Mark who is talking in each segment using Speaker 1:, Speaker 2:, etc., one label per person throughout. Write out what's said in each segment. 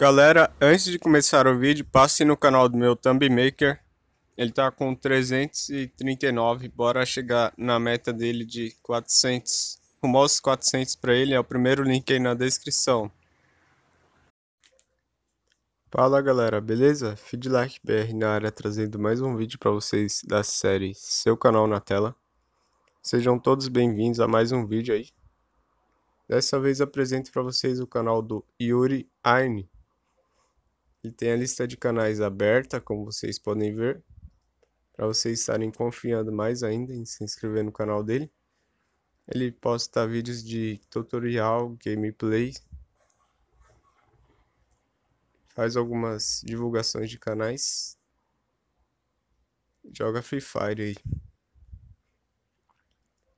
Speaker 1: Galera, antes de começar o vídeo, passe no canal do meu Thumb Maker. Ele tá com 339, bora chegar na meta dele de 400. Rumar os 400 para ele, é o primeiro link aí na descrição. Fala galera, beleza? Feedlack BR na área trazendo mais um vídeo para vocês da série Seu Canal na Tela. Sejam todos bem-vindos a mais um vídeo aí. Dessa vez apresento para vocês o canal do Yuri Aine, e tem a lista de canais aberta, como vocês podem ver, para vocês estarem confiando mais ainda em se inscrever no canal dele. Ele posta vídeos de tutorial, gameplay, faz algumas divulgações de canais, joga Free Fire aí.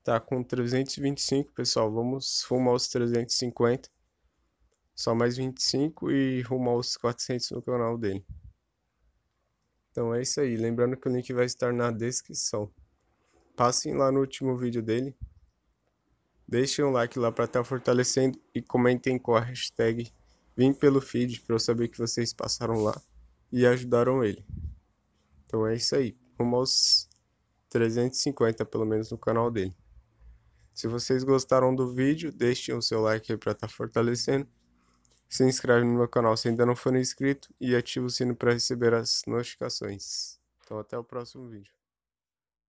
Speaker 1: Tá com 325, pessoal, vamos fumar os 350. Só mais 25 e rumo aos 400 no canal dele. Então é isso aí. Lembrando que o link vai estar na descrição. Passem lá no último vídeo dele. Deixem um like lá para estar tá fortalecendo e comentem com a hashtag Vim pelo feed para eu saber que vocês passaram lá e ajudaram ele. Então é isso aí. Rumo aos 350 pelo menos no canal dele. Se vocês gostaram do vídeo, deixem o seu like aí para estar tá fortalecendo. Se inscreve no meu canal se ainda não for inscrito e ativa o sino para receber as notificações. Então até o próximo vídeo.